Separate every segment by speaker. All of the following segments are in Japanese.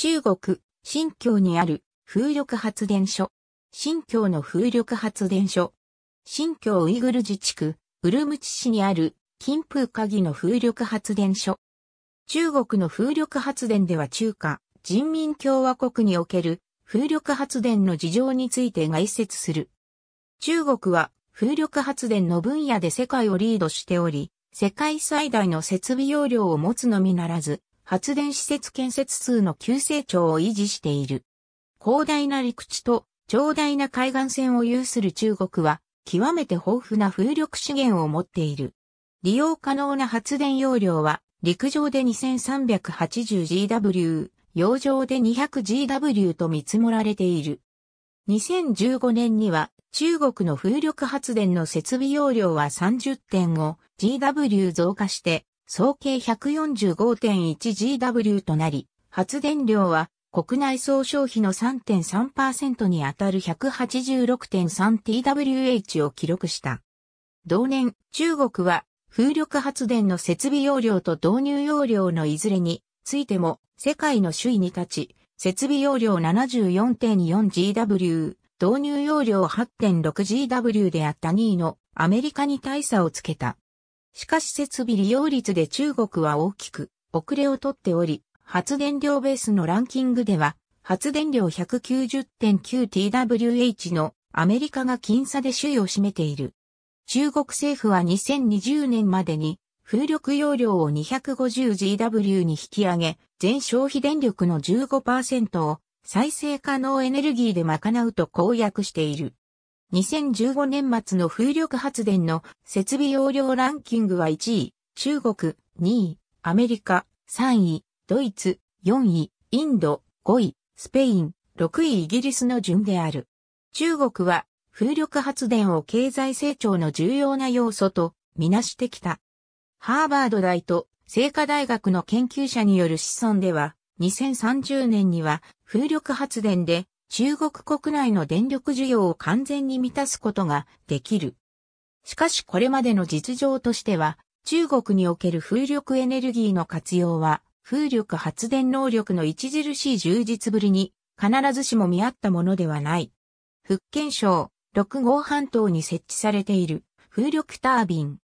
Speaker 1: 中国、新疆にある風力発電所。新疆の風力発電所。新疆ウイグル自治区、ウルムチ市にある金風鍵の風力発電所。中国の風力発電では中華、人民共和国における風力発電の事情について概説する。中国は風力発電の分野で世界をリードしており、世界最大の設備容量を持つのみならず、発電施設建設数の急成長を維持している。広大な陸地と長大な海岸線を有する中国は、極めて豊富な風力資源を持っている。利用可能な発電容量は、陸上で 2380GW、洋上で 200GW と見積もられている。2015年には、中国の風力発電の設備容量は 30.5GW 増加して、総計 145.1GW となり、発電量は国内総消費の3.3%に当たる 186.3TWh を記録した。同年、中国は風力発電の設備容量と導入容量のいずれについても世界の首位に立ち、設備容量 74.4GW、導入容量 8.6GW であった2位のアメリカに大差をつけた。しかし設備利用率で中国は大きく遅れをとっており、発電量ベースのランキングでは、発電量 190.9TWh のアメリカが僅差で首位を占めている。中国政府は2020年までに風力容量を 250GW に引き上げ、全消費電力の15%を再生可能エネルギーで賄うと公約している。2015年末の風力発電の設備容量ランキングは1位、中国、2位、アメリカ、3位、ドイツ、4位、インド、5位、スペイン、6位イギリスの順である。中国は風力発電を経済成長の重要な要素とみなしてきた。ハーバード大と聖火大学の研究者による子孫では、2030年には風力発電で中国国内の電力需要を完全に満たすことができる。しかしこれまでの実情としては、中国における風力エネルギーの活用は、風力発電能力の著しい充実ぶりに、必ずしも見合ったものではない。福建省、六号半島に設置されている風力タービン。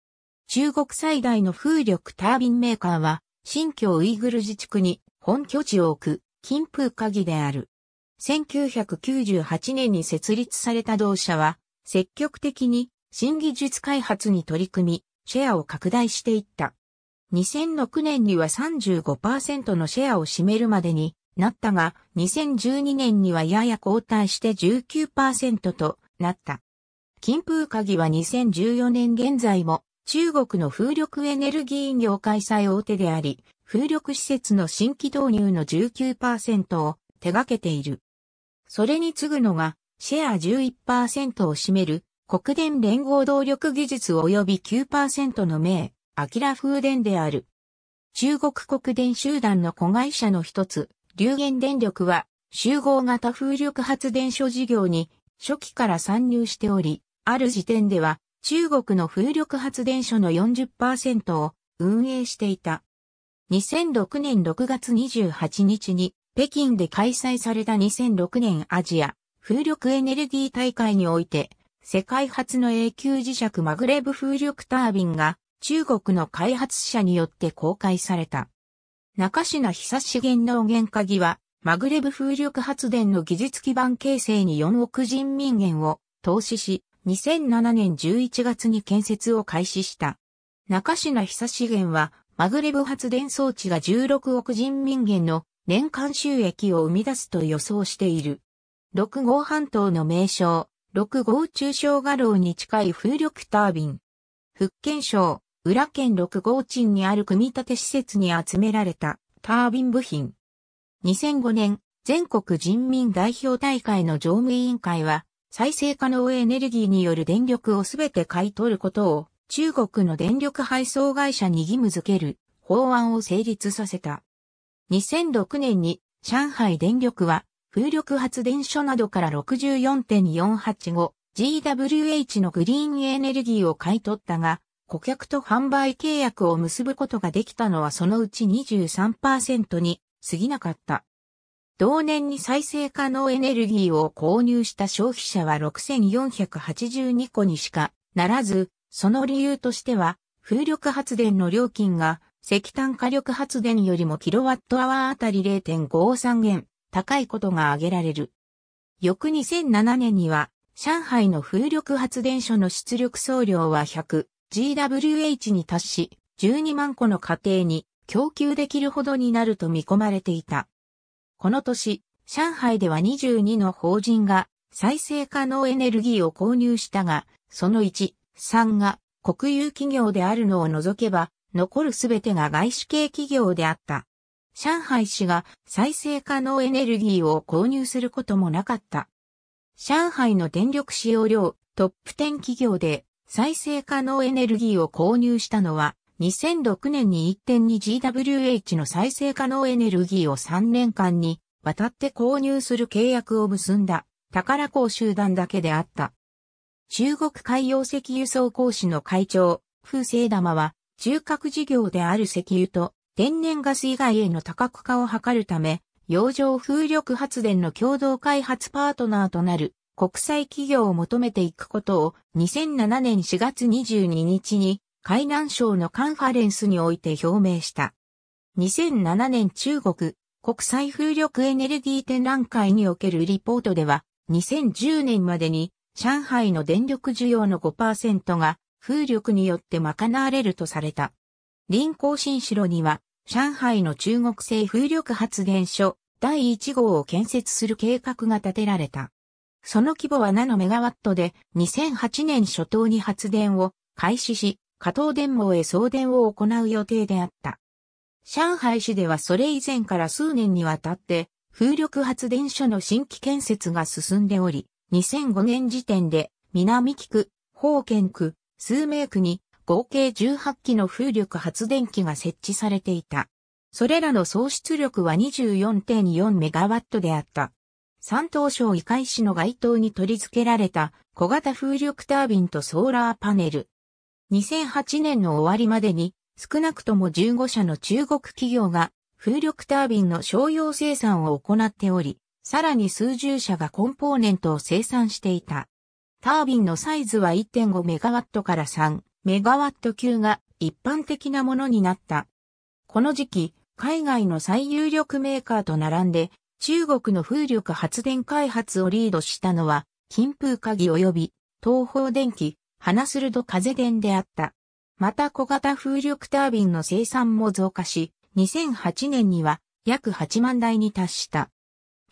Speaker 1: 中国最大の風力タービンメーカーは、新疆ウイグル自治区に本拠地を置く、金風鍵である。1998年に設立された同社は、積極的に新技術開発に取り組み、シェアを拡大していった。2006年には35%のシェアを占めるまでになったが、2012年にはやや後退して19%となった。金風鍵は2014年現在も中国の風力エネルギー業界最大手であり、風力施設の新規導入の19%を手掛けている。それに次ぐのが、シェア11%を占める、国電連合動力技術及び9%の名、アキラ風電である。中国国電集団の子会社の一つ、流源電力は、集合型風力発電所事業に、初期から参入しており、ある時点では、中国の風力発電所の40%を運営していた。2006年6月28日に北京で開催された2006年アジア風力エネルギー大会において、世界初の永久磁石マグレブ風力タービンが中国の開発者によって公開された。中品久資源農源鍵は、マグレブ風力発電の技術基盤形成に4億人民元を投資し、2007年11月に建設を開始した。中品久資源は、マグレブ発電装置が16億人民元の年間収益を生み出すと予想している。六号半島の名称、六号中小画廊に近い風力タービン。福建省、浦県六号鎮にある組み立て施設に集められたタービン部品。2005年、全国人民代表大会の常務委員会は、再生可能エネルギーによる電力をすべて買い取ることを中国の電力配送会社に義務付ける法案を成立させた。2006年に上海電力は風力発電所などから 64.485GWh のグリーンエネルギーを買い取ったが、顧客と販売契約を結ぶことができたのはそのうち23%に過ぎなかった。同年に再生可能エネルギーを購入した消費者は6482個にしかならず、その理由としては、風力発電の料金が石炭火力発電よりもキロワットアワーあたり0.53元高いことが挙げられる。翌2007年には、上海の風力発電所の出力総量は 100GWh に達し、12万個の家庭に供給できるほどになると見込まれていた。この年、上海では22の法人が再生可能エネルギーを購入したが、その1、3が国有企業であるのを除けば、残るすべてが外資系企業であった。上海市が再生可能エネルギーを購入することもなかった。上海の電力使用量トップ10企業で再生可能エネルギーを購入したのは2006年に 1.2GWH の再生可能エネルギーを3年間に渡って購入する契約を結んだ宝港集団だけであった。中国海洋石油総工士の会長、風星玉は中核事業である石油と天然ガス以外への多角化を図るため、洋上風力発電の共同開発パートナーとなる国際企業を求めていくことを2007年4月22日に海南省のカンファレンスにおいて表明した。2007年中国国際風力エネルギー展覧会におけるリポートでは2010年までに上海の電力需要の5%が風力によって賄われるとされた。臨港新城には、上海の中国製風力発電所第1号を建設する計画が立てられた。その規模は7メガワットで2008年初頭に発電を開始し、加藤電網へ送電を行う予定であった。上海市ではそれ以前から数年にわたって風力発電所の新規建設が進んでおり、2005年時点で南木区、宝県区、数名区に合計18基の風力発電機が設置されていた。それらの総出力は2 4 4ットであった。山東省医海市の街灯に取り付けられた小型風力タービンとソーラーパネル。2008年の終わりまでに少なくとも15社の中国企業が風力タービンの商用生産を行っており、さらに数十社がコンポーネントを生産していた。タービンのサイズは1 5ットから3ット級が一般的なものになった。この時期、海外の最有力メーカーと並んで、中国の風力発電開発をリードしたのは、金風鍵及び東方電機、花鋭風電であった。また小型風力タービンの生産も増加し、2008年には約8万台に達した。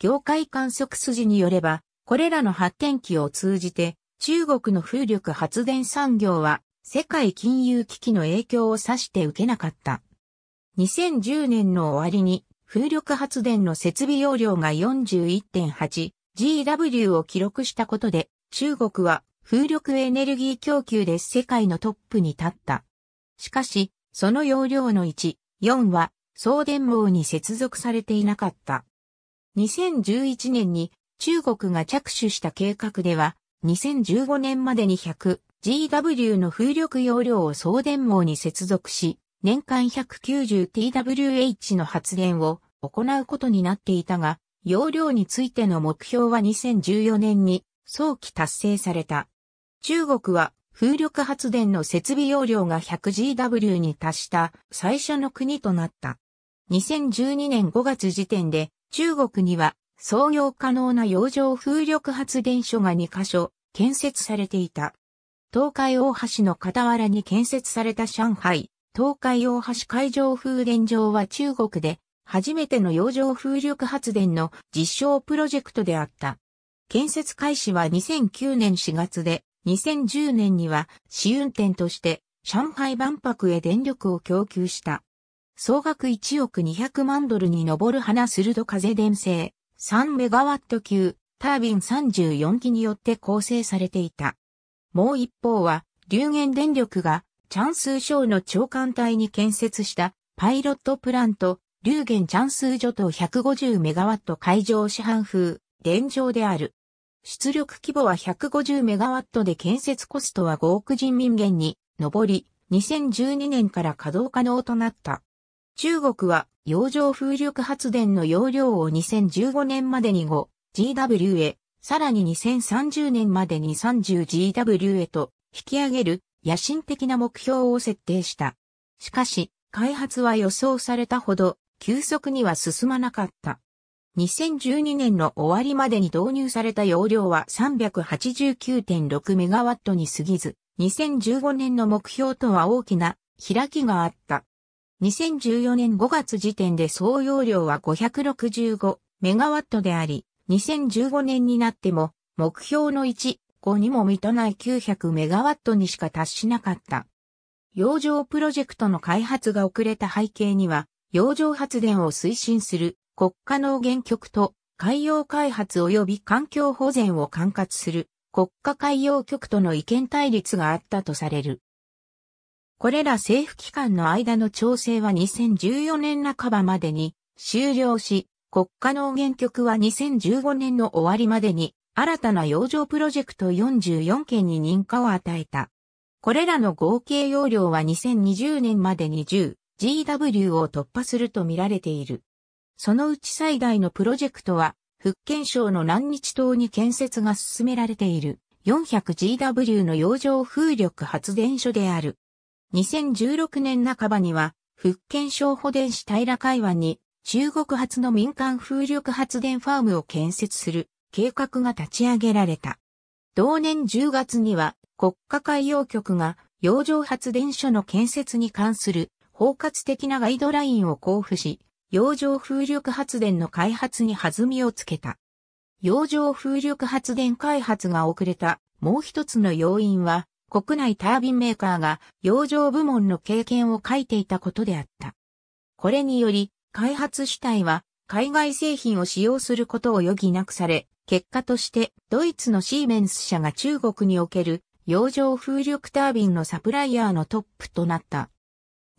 Speaker 1: 業界観測筋によれば、これらの発展機を通じて、中国の風力発電産業は世界金融危機の影響を指して受けなかった。2010年の終わりに風力発電の設備容量が 41.8GW を記録したことで中国は風力エネルギー供給で世界のトップに立った。しかし、その容量の1、4は送電網に接続されていなかった。2011年に中国が着手した計画では2015年までに 100GW の風力容量を送電網に接続し、年間 190TWh の発電を行うことになっていたが、容量についての目標は2014年に早期達成された。中国は風力発電の設備容量が 100GW に達した最初の国となった。2012年5月時点で中国には創業可能な洋上風力発電所が2カ所建設されていた。東海大橋の傍らに建設された上海、東海大橋海上風電場は中国で初めての洋上風力発電の実証プロジェクトであった。建設開始は2009年4月で、2010年には試運転として上海万博へ電力を供給した。総額1億200万ドルに上る花鋭風電製3メガワット級タービン34機によって構成されていた。もう一方は、流源電力が、チャンスー省の長官隊に建設したパイロットプラント、流源チャンスー所と150メガワット海上市販風、電場である。出力規模は150メガワットで建設コストは5億人民元に上り、2012年から稼働可能となった。中国は洋上風力発電の容量を2015年までに 5GW へ、さらに2030年までに 30GW へと引き上げる野心的な目標を設定した。しかし、開発は予想されたほど急速には進まなかった。2012年の終わりまでに導入された容量は 389.6MW に過ぎず、2015年の目標とは大きな開きがあった。2014年5月時点で総容量は565メガワットであり、2015年になっても目標の1、5にも満たない900メガワットにしか達しなかった。洋上プロジェクトの開発が遅れた背景には、洋上発電を推進する国家能原局と海洋開発及び環境保全を管轄する国家海洋局との意見対立があったとされる。これら政府機関の間の調整は2014年半ばまでに終了し、国家農源局は2015年の終わりまでに新たな洋上プロジェクト44件に認可を与えた。これらの合計容量は2020年までに 10GW を突破すると見られている。そのうち最大のプロジェクトは、福建省の南日島に建設が進められている 400GW の洋上風力発電所である。2016年半ばには、福建省保電市平海湾に中国発の民間風力発電ファームを建設する計画が立ち上げられた。同年10月には国家海洋局が洋上発電所の建設に関する包括的なガイドラインを交付し、洋上風力発電の開発に弾みをつけた。洋上風力発電開発が遅れたもう一つの要因は国内タービンメーカーが洋上部門の経験を書いていたことであった。これにより、開発主体は海外製品を使用することを余儀なくされ、結果としてドイツのシーメンス社が中国における洋上風力タービンのサプライヤーのトップとなった。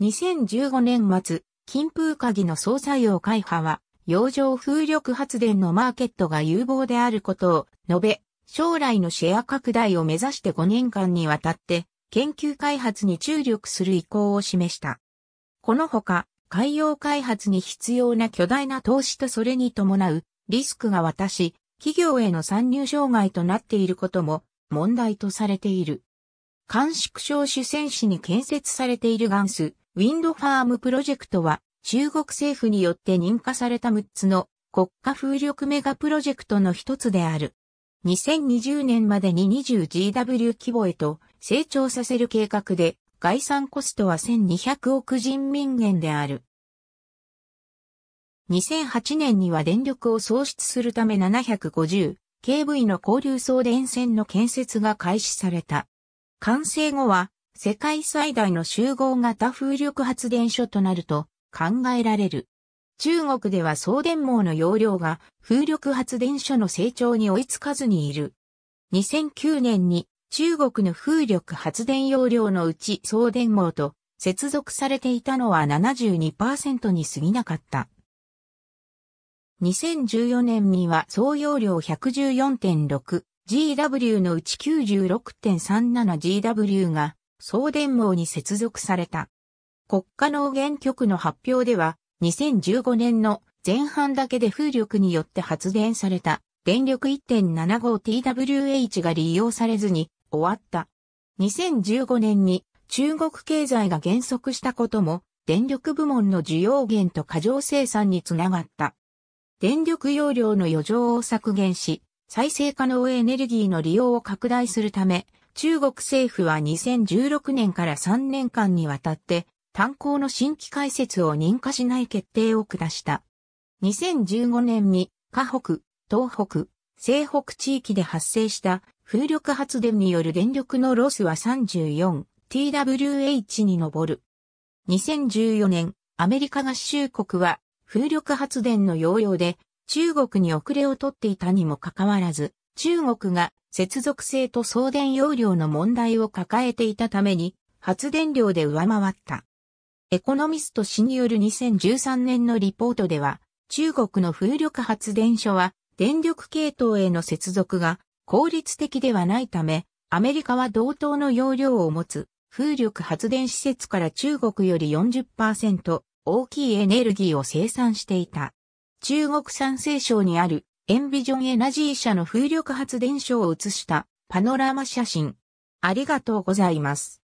Speaker 1: 2015年末、金風鍵の総作用会派は、洋上風力発電のマーケットが有望であることを述べ、将来のシェア拡大を目指して5年間にわたって研究開発に注力する意向を示した。このほか、海洋開発に必要な巨大な投資とそれに伴うリスクが渡し、企業への参入障害となっていることも問題とされている。監区小主戦市に建設されているガンス、ウィンドファームプロジェクトは中国政府によって認可された6つの国家風力メガプロジェクトの一つである。2020年までに 20GW 規模へと成長させる計画で、概算コストは1200億人民元である。2008年には電力を創出するため 750kV の交流送電線の建設が開始された。完成後は世界最大の集合型風力発電所となると考えられる。中国では送電網の容量が風力発電所の成長に追いつかずにいる。2009年に中国の風力発電容量のうち送電網と接続されていたのは72%に過ぎなかった。2014年には総容量 114.6GW のうち 96.37GW が送電網に接続された。国家農源局の発表では2015年の前半だけで風力によって発電された電力 1.75TWh が利用されずに終わった。2015年に中国経済が減速したことも電力部門の需要減と過剰生産につながった。電力容量の余剰を削減し、再生可能エネルギーの利用を拡大するため、中国政府は2016年から3年間にわたって炭鉱の新規開設を認可しない決定を下した。2015年に、河北、東北、西北地域で発生した風力発電による電力のロスは 34TWh に上る。2014年、アメリカ合衆国は風力発電の要領で中国に遅れをとっていたにもかかわらず、中国が接続性と送電容量の問題を抱えていたために発電量で上回った。エコノミスト氏による2013年のリポートでは、中国の風力発電所は電力系統への接続が効率的ではないため、アメリカは同等の容量を持つ風力発電施設から中国より40%大きいエネルギーを生産していた。中国産西省にあるエンビジョンエナジー社の風力発電所を写したパノラマ写真。ありがとうございます。